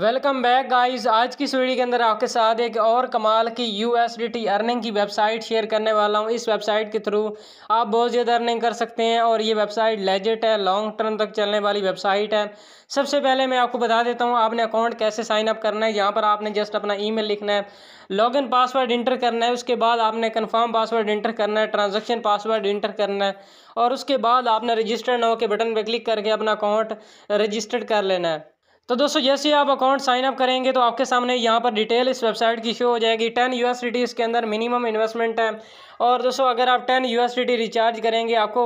welcome back guys आज की इस वीडियो के अंदर आपके साथ एक और कमाल की U S D T earning की वेबसाइट शेयर करने वाला हूं इस वेबसाइट के थ्रू आप बहुत ज़्यादा अर्निंग कर सकते हैं और ये वेबसाइट लेजिट है लॉन्ग टर्म तक चलने वाली वेबसाइट है सबसे पहले मैं आपको बता देता हूं आपने अकाउंट कैसे साइन अप करना है यहाँ पर आपने जस्ट अपना ई लिखना है इन पासवर्ड इंटर करना है उसके बाद आपने कन्फर्म पासवर्ड इंटर करना है ट्रांजेक्शन पासवर्ड इंटर करना है और उसके बाद आपने रजिस्टर्ड नाव के बटन पर क्लिक करके अपना अकाउंट रजिस्टर्ड कर लेना है तो दोस्तों जैसे आप अकाउंट साइन अप करेंगे तो आपके सामने यहाँ पर डिटेल इस वेबसाइट की शो हो जाएगी टेन यू इसके अंदर मिनिमम इन्वेस्टमेंट है और दोस्तों अगर आप टेन यू रिचार्ज करेंगे आपको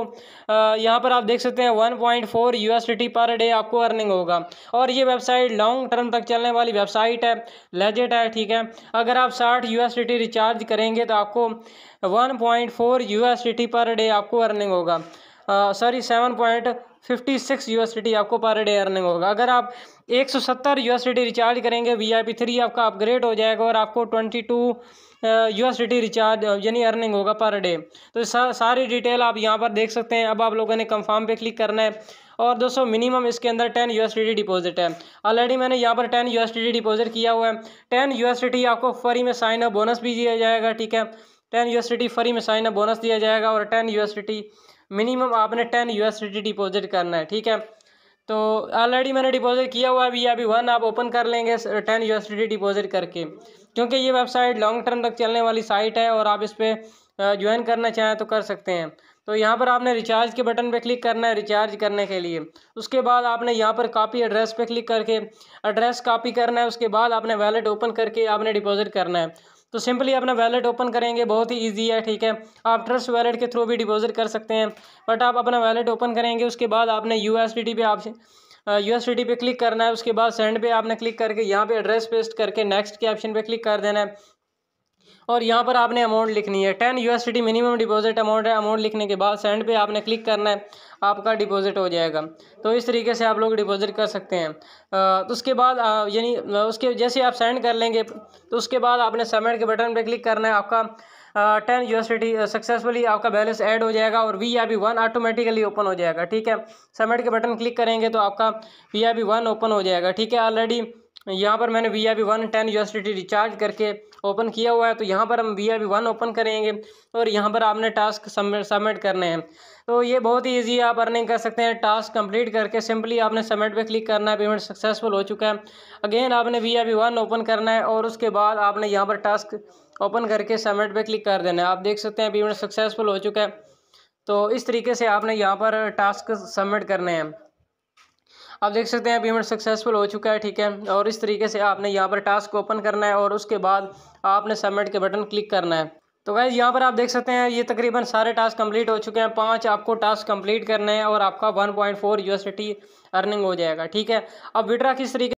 यहाँ पर आप देख सकते हैं one point four U per day आपको अर्निंग होगा और ये वेबसाइट लॉन्ग टर्म तक चलने वाली वेबसाइट है लेजेट है ठीक है अगर आप साठ यू रिचार्ज करेंगे तो आपको one point four U per day आपको अर्निंग होगा sorry seven point fifty six U आपको पर डे अर्निंग होगा अगर आप एक सौ सत्तर यू रिचार्ज करेंगे वी आई पी थ्री आपका अपग्रेड हो जाएगा और आपको ट्वेंटी टू यू रिचार्ज यानी अर्निंग होगा पर डे तो सा, सारी डिटेल आप यहाँ पर देख सकते हैं अब आप लोगों ने कंफर्म पे क्लिक करना है और दोस्तों मिनिमम इसके अंदर टेन यू डिपॉजिट है ऑलरेडी मैंने यहाँ पर टेन यू डिपॉजिट किया हुआ है टेन यू आपको फ्री में साइन अप बोनस भी दिया जाएगा ठीक है टेन यू फ्री में साइन अप बोनस दिया जाएगा और टेन यू मिनिमम आपने टेन यू डिपॉजिट करना है ठीक है तो ऑलरेडी मैंने डिपॉजिट किया हुआ है अभी अभी वन आप ओपन कर लेंगे टेन यू डिपॉजिट करके क्योंकि ये वेबसाइट लॉन्ग टर्म तक चलने वाली साइट है और आप इस पर ज्वाइन करना चाहें तो कर सकते हैं तो यहाँ पर आपने रिचार्ज के बटन पे क्लिक करना है रिचार्ज करने के लिए उसके बाद आपने यहाँ पर कॉपी एड्रेस पे क्लिक करके एड्रेस कॉपी करना है उसके बाद आपने वैलेट ओपन करके आपने डिपॉजिट करना है तो सिंपली अपना वैलेट ओपन करेंगे बहुत ही ईजी है ठीक है आप ट्रस्ट वैलेट के थ्रू भी डिपॉजिट कर सकते हैं बट आप अपना वैलेट ओपन करेंगे उसके बाद आपने यू एस पे आप यू एस पे क्लिक करना है उसके बाद सेंड पे आपने क्लिक करके यहाँ पे एड्रेस पेस्ट करके नेक्स्ट के ऑप्शन पे क्लिक कर देना है और यहाँ पर आपने अमाउंट लिखनी है ten U minimum deposit amount है अमाउंट लिखने के बाद सेंड पे आपने क्लिक करना है आपका डिपॉजिट हो जाएगा तो इस तरीके से आप लोग डिपॉजिट कर सकते हैं आ, तो उसके बाद यानी उसके जैसे आप सेंड कर लेंगे तो उसके बाद आपने सबमिट के बटन पर क्लिक करना है आपका टेन यू सक्सेसफुली आपका बैलेंस ऐड हो जाएगा और V I one automatically open हो जाएगा ठीक है सबमिट के बटन क्लिक करेंगे तो आपका वी आई वन ओपन हो जाएगा ठीक है ऑलरेडी यहाँ पर मैंने V I V one ten U recharge करके ओपन किया हुआ है तो यहाँ पर हम V I V one open करेंगे और यहाँ पर आपने टास्क सबमिट करने हैं तो ये बहुत ही ईजी आप अर्निंग कर सकते हैं टास्क कंप्लीट करके सिंपली आपने सबमिट पे क्लिक करना है पेमेंट सक्सेसफुल हो चुका है अगेन आपने V I V one open करना है और उसके बाद आपने यहाँ पर टास्क ओपन करके सबमिट पे क्लिक कर देना है आप देख सकते हैं पेमेंट सक्सेसफुल हो चुका है तो इस तरीके से आपने यहाँ पर टास्क सबमिट करने हैं आप देख सकते हैं हमें सक्सेसफुल हो चुका है ठीक है और इस तरीके से आपने यहाँ पर टास्क ओपन करना है और उसके बाद आपने सबमिट के बटन क्लिक करना है तो गैज़ यहाँ पर आप देख सकते हैं ये तकरीबन सारे टास्क कंप्लीट हो चुके हैं पांच आपको टास्क कंप्लीट करने हैं और आपका 1.4 पॉइंट अर्निंग हो जाएगा ठीक है अब विड्रा किस तरीके